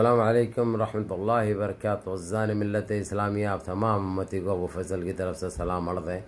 अल्लाम वरहमल्ला वरक वज़ान मिलत इस्लामिया आप तमाम उम्मती को अबू फैसल की तरफ से सलाम अर्द है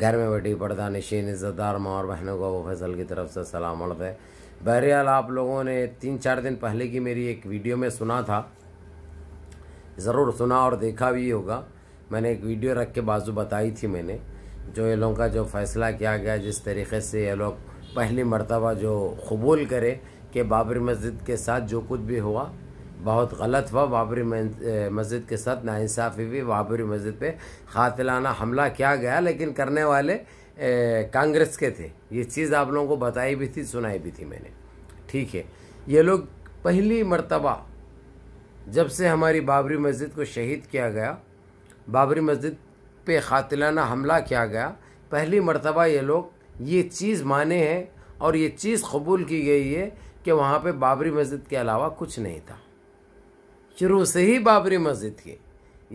घर में बैठी पर्दा नशीन इज़्ज़तदार माँ और बहनों को अबू फैसल की तरफ से सलाम अर्द है बहरहाल आप लोगों ने तीन चार दिन पहले की मेरी एक वीडियो में सुना था ज़रूर सुना और देखा भी होगा मैंने एक वीडियो रख के बाजू बताई थी मैंने जो ये लोगों का जो फ़ैसला किया गया जिस तरीके से ये लोग पहली मरतबा जो कबूल करे कि बाबरी मस्जिद के साथ जो कुछ भी हुआ बहुत गलत हुआ बाबरी मस्जिद के साथ नाइंसाफ़ी हुई बाबरी मस्जिद पे कातिलाना हमला किया गया लेकिन करने वाले कांग्रेस के थे ये चीज़ आप लोगों को बताई भी थी सुनाई भी थी मैंने ठीक है ये लोग पहली मर्तबा जब से हमारी बाबरी मस्जिद को शहीद किया गया बाबरी मस्जिद पे कातिलाना हमला किया गया पहली मर्तबा ये लोग ये चीज़ माने हैं और ये चीज़ कबूल की गई है कि वहाँ पे बाबरी मस्जिद के अलावा कुछ नहीं था शुरू से ही बाबरी मस्जिद की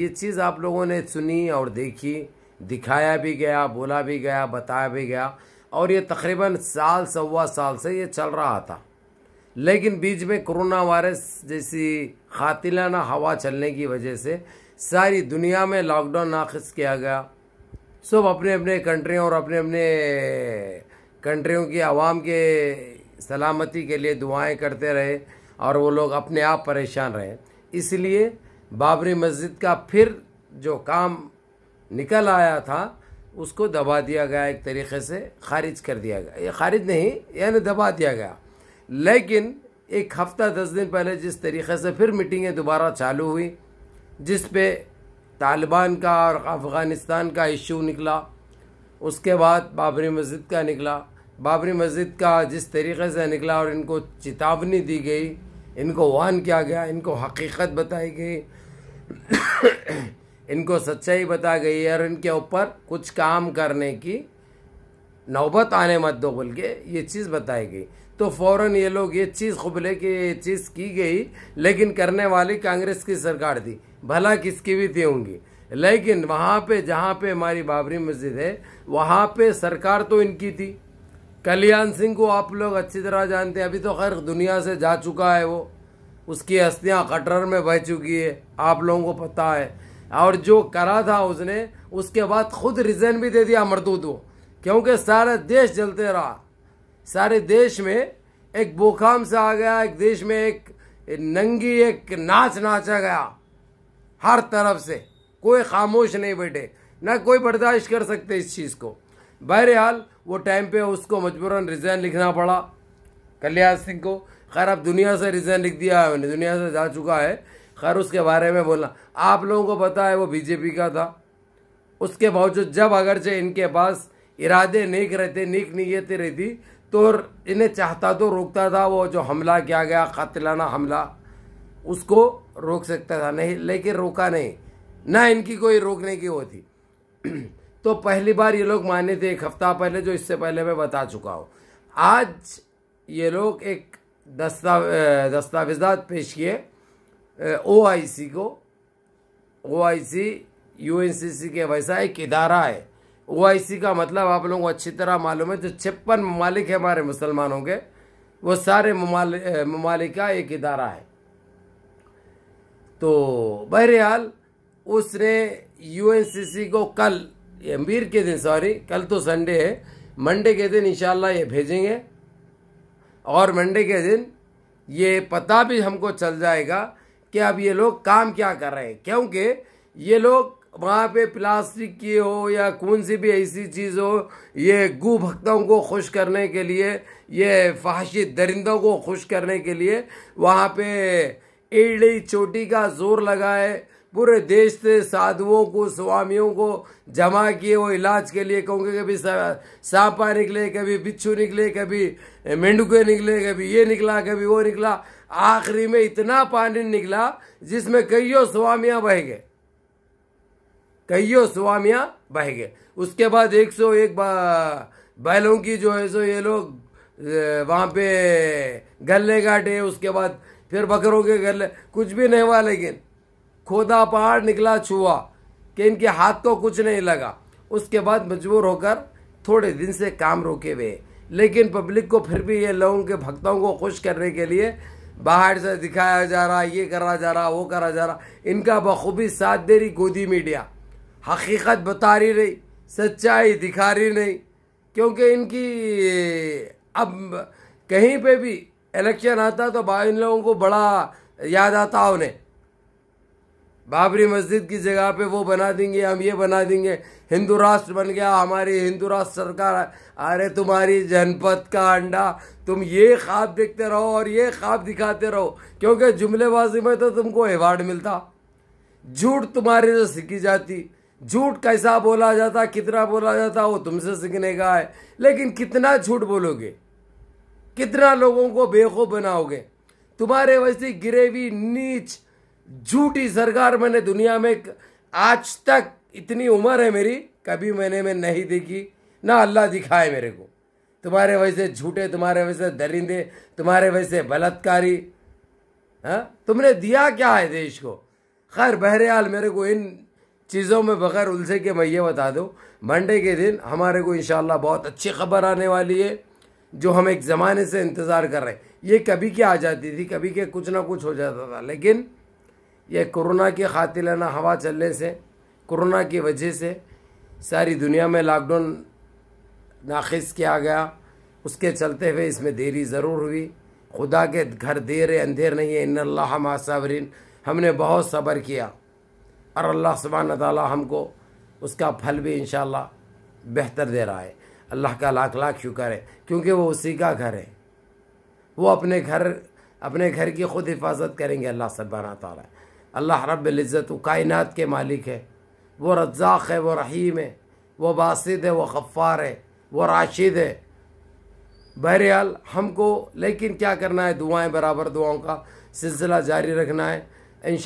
ये चीज़ आप लोगों ने सुनी और देखी दिखाया भी गया बोला भी गया बताया भी गया और ये तकरीबन साल सवा साल से ये चल रहा था लेकिन बीच में कोरोना वायरस जैसी खातिलाना हवा चलने की वजह से सारी दुनिया में लॉकडाउन नाखिज किया गया सब अपने अपने कंट्रियों और अपने अपने कंट्रियों की आवाम के सलामती के लिए दुआएं करते रहे और वो लोग अपने आप परेशान रहे इसलिए बाबरी मस्जिद का फिर जो काम निकल आया था उसको दबा दिया गया एक तरीके से खारिज कर दिया गया ये खारिज नहीं यानी दबा दिया गया लेकिन एक हफ्ता दस दिन पहले जिस तरीके से फिर मीटिंगें दोबारा चालू हुई जिस पे तालिबान का और अफ़गानिस्तान का इशू निकला उसके बाद बाबरी मस्जिद का निकला बाबरी मस्जिद का जिस तरीके से निकला और इनको चेतावनी दी गई इनको वान किया गया इनको हकीकत बताई गई इनको सच्चाई बता गई और इनके ऊपर कुछ काम करने की नौबत आने मत दो बोल के ये चीज़ बताई गई तो फ़ौर ये लोग ये चीज़ खुबले कि ये चीज़ की गई लेकिन करने वाली कांग्रेस की सरकार थी भला किसकी भी थी होंगी लेकिन वहाँ पे जहाँ पे हमारी बाबरी मस्जिद है वहाँ पे सरकार तो इनकी थी कल्याण सिंह को आप लोग अच्छी तरह जानते हैं अभी तो खैर दुनिया से जा चुका है वो उसकी हस्तियाँ कटर में बह चुकी है आप लोगों को पता है और जो करा था उसने उसके बाद खुद रिजन भी दे दिया मरदूद को क्योंकि सारा देश जलते रहा सारे देश में एक बोखाम से आ गया एक देश में एक नंगी एक नाच नाचा गया हर तरफ से कोई खामोश नहीं बैठे ना कोई बर्दाश्त कर सकते इस चीज़ को बहरहाल वो टाइम पे उसको मजबूरन रिज़ाइन लिखना पड़ा कल्याण सिंह को खैर अब दुनिया से रिज़ाइन लिख दिया है दुनिया से जा चुका है खैर उसके बारे में बोलना आप लोगों को पता है वो बीजेपी का था उसके बावजूद जब अगरचे इनके पास इरादे नेक रहते नेक नीयतें रहती तो इन्हें चाहता तो रोकता था वो जो हमला किया गया कातिलाना हमला उसको रोक सकता था नहीं लेकिन रोका नहीं ना इनकी कोई रोकने की वो थी तो पहली बार ये लोग माने थे एक हफ्ता पहले जो इससे पहले मैं बता चुका हूँ आज ये लोग एक दस्ता दस्तावेजात पेश किए ओ आई सी को ओ आई सी यू एन सी सी के वैसा एक इदारा है ओ आई सी का मतलब आप लोगों को अच्छी तरह मालूम है जो छप्पन ममालिक है हमारे मुसलमानों के वो सारे ममालिक का एक इदारा है तो बहरहाल उसने यू एन सी सी को कल अमीर के दिन सॉरी कल तो संडे है मंडे के दिन इंशाल्लाह ये भेजेंगे और मंडे के दिन ये पता भी हमको चल जाएगा कि अब ये लोग काम क्या कर रहे हैं क्योंकि ये लोग वहाँ पे प्लास्टिक की हो या कौन सी भी ऐसी चीज़ हो ये गु भक्तों को खुश करने के लिए ये फाशी दरिंदों को खुश करने के लिए वहाँ पे एड़ी चोटी का जोर लगाए पूरे देश से साधुओं को स्वामियों को जमा किए वो इलाज के लिए कहूँगे कभी सांपा निकले कभी बिच्छू निकले कभी मेंढुके निकले कभी ये निकला कभी वो निकला आखिरी में इतना पानी निकला जिसमें कईयों स्वामियाँ बह गए कईयों स्वामियाँ बह गए उसके बाद 101 बैलों की जो है सो ये लोग वहाँ पे गले काटे उसके बाद फिर बकरों के गले कुछ भी नहीं हुआ लेकिन खोदा पहाड़ निकला छुआ कि इनके हाथ को कुछ नहीं लगा उसके बाद मजबूर होकर थोड़े दिन से काम रोके हुए लेकिन पब्लिक को फिर भी ये लोगों के भक्तों को खुश करने के लिए बाहर से दिखाया जा रहा ये करा जा रहा वो करा जा रहा इनका बखूबी साथ दे रही गोदी मीडिया हकीकत बता रही नहीं सच्चाई दिखा रही नहीं क्योंकि इनकी अब कहीं पे भी इलेक्शन आता तो इन लोगों को बड़ा याद आता उन्हें बाबरी मस्जिद की जगह पे वो बना देंगे हम ये बना देंगे हिंदू राष्ट्र बन गया हमारी हिंदू राष्ट्र सरकार अरे तुम्हारी जनपद का अंडा तुम ये ख्वाब देखते रहो और ये ख्वाब दिखाते रहो क्योंकि जुमलेबाजी में तो तुमको अवार्ड मिलता झूठ तुम्हारे से सीखी जाती झूठ कैसा बोला जाता कितना बोला जाता वो तुमसे सीखने का है लेकिन कितना झूठ बोलोगे कितना लोगों को बेवकूफ़ बनाओगे तुम्हारे वैसे गिरेवी नीच झूठी सरकार मैंने दुनिया में आज तक इतनी उम्र है मेरी कभी मैंने मैं नहीं देखी ना अल्लाह दिखाए मेरे को तुम्हारे वैसे झूठे तुम्हारे वैसे दरिंदे तुम्हारे वैसे बलात्कारी हाँ तुमने दिया क्या है देश को खैर बहरहाल मेरे को इन चीज़ों में बगैर उलझे के मैं ये बता दूँ मंडे के दिन हमारे को इन बहुत अच्छी खबर आने वाली है जो हम एक ज़माने से इंतज़ार कर रहे हैं ये कभी क्या आ जाती थी कभी के कुछ ना कुछ हो जाता था लेकिन ये कोरोना के खातिलाना हवा चलने से कोरोना की वजह से सारी दुनिया में लॉकडाउन नाखिज किया गया उसके चलते हुए इसमें देरी ज़रूर हुई खुदा के घर देर अंधेर नहीं है इन मासावरीन हमने बहुत सब्र किया और अल्लाह सुबहान ताली हमको उसका फल भी इन बेहतर दे रहा है अल्लाह का लाख लाख शुक्र है क्योंकि वो उसी का घर है वो अपने घर अपने घर की खुद हिफाजत करेंगे अल्लाह सब्बाना तारा अल्लाह रब्ज़त कायनत के मालिक है वो रज्जाक है वो रहीम है वो बासिद है वो गफ़ार है वो राशिद है बहरहाल हमको लेकिन क्या करना है दुआएं बराबर दुआओं का सिलसिला जारी रखना है इन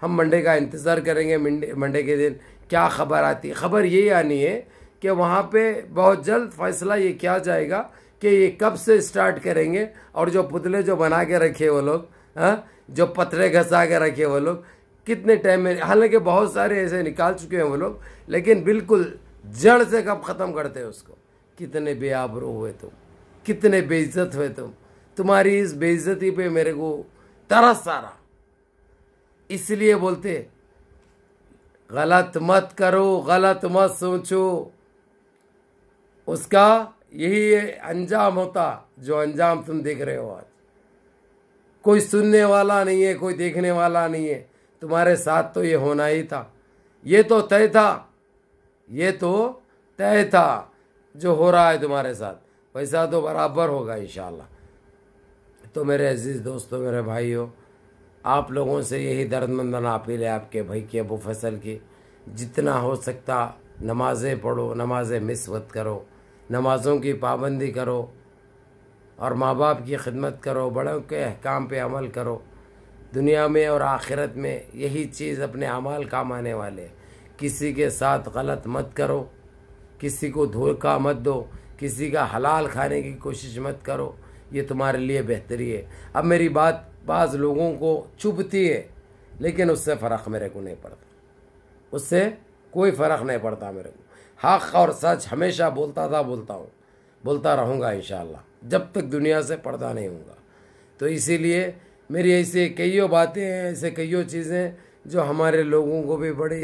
हम मंडे का इंतज़ार करेंगे मंडे मंडे के दिन क्या खबर आती है खबर यही आनी है कि वहाँ पे बहुत जल्द फैसला ये किया जाएगा कि ये कब से स्टार्ट करेंगे और जो पुतले जो बना के रखे वो लोग हाँ जो पत्थरे घसा के रखे वो लोग कितने टाइम में हालांकि बहुत सारे ऐसे निकाल चुके हैं वो लोग लेकिन बिल्कुल जड़ से कब ख़त्म करते हैं उसको कितने बेआबरू हुए तुम कितने बेइज्जत हुए तुम तुम्हारी इस बेइज्जती पे मेरे को तरस सारा इसलिए बोलते गलत मत करो गलत मत सोचो उसका यही अंजाम होता जो अंजाम तुम देख रहे हो आज कोई सुनने वाला नहीं है कोई देखने वाला नहीं है तुम्हारे साथ तो ये होना ही था ये तो तय था ये तो तय था जो हो रहा है तुम्हारे साथ वैसा तो बराबर होगा इन तो मेरे अजीज़ दोस्तों मेरे भाइयों आप लोगों से यही दर्दमंदना अपील है आपके भाई की अबू फसल की जितना हो सकता नमाज़ें पढ़ो नमाज़ें मिस मत करो नमाज़ों की पाबंदी करो और माँ बाप की खिदमत करो बड़ों के अहकाम पे अमल करो दुनिया में और आखिरत में यही चीज़ अपने अमाल काम आने वाले किसी के साथ गलत मत करो किसी को धोखा मत दो किसी का हलाल खाने की कोशिश मत करो ये तुम्हारे लिए बेहतरी है अब मेरी बात बाज़ लोगों को चुभती है लेकिन उससे फ़र्क मेरे को नहीं पड़ता उससे कोई फ़र्क नहीं पड़ता मेरे को हक और सच हमेशा बोलता था बोलता हूँ बोलता रहूँगा इन जब तक दुनिया से पर्दा नहीं होगा तो इसीलिए मेरी ऐसे कईयों बातें हैं ऐसे कईयों चीज़ें जो हमारे लोगों को भी बड़ी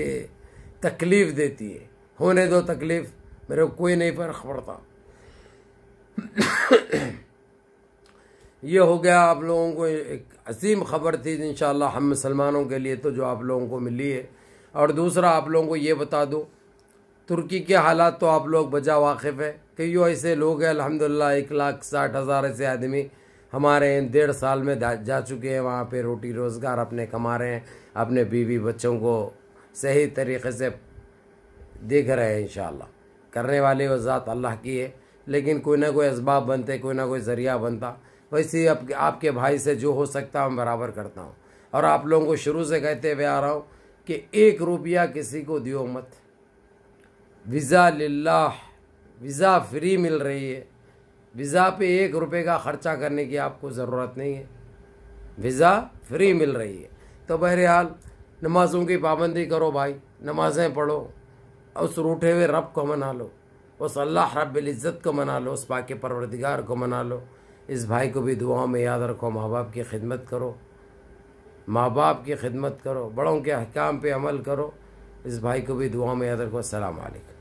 तकलीफ़ देती है होने दो तकलीफ़ मेरे को कोई नहीं फ़र्क पड़ता ये हो गया आप लोगों को एक असीम खबर थी इन हम मुसलमानों के लिए तो जो आप लोगों को मिली है और दूसरा आप लोगों को ये बता दो तुर्की के हालात तो आप लोग बजा वाकिफ़ है कई ऐसे लोग हैं अल्हम्दुलिल्लाह एक लाख साठ हज़ार ऐसे आदमी हमारे डेढ़ साल में जा चुके हैं वहाँ पे रोटी रोज़गार अपने कमा रहे हैं अपने बीवी बच्चों को सही तरीके से देख रहे हैं इन करने वाले वो ज़ात अल्लाह की है लेकिन कोई ना कोई इसबाब बनते कोई ना कोई ज़रिया बनता वैसे ही आपके भाई से जो हो सकता हम बराबर करता हूँ और आप लोगों को शुरू से कहते हुए आ रहा हूँ कि एक रुपया किसी को दियो मत विज़ा ला वीज़ा फ्री मिल रही है वीज़ा पे एक रुपए का ख़र्चा करने की आपको ज़रूरत नहीं है वीज़ा फ्री मिल रही है तो बहरहाल नमाज़ों की पाबंदी करो भाई नमाज़ें पढ़ो उस रूठे हुए रब को मना लो उस अल्लाह रब्ज़त को मना लो उस पाक परवरदिगार को मना लो इस भाई को भी दुआओं में याद रखो माँ बाप की खिदमत करो माँ बाप की खिदमत करो बड़ों के अहकाम पे अमल करो इस भाई को भी दुआ में याद रखो असल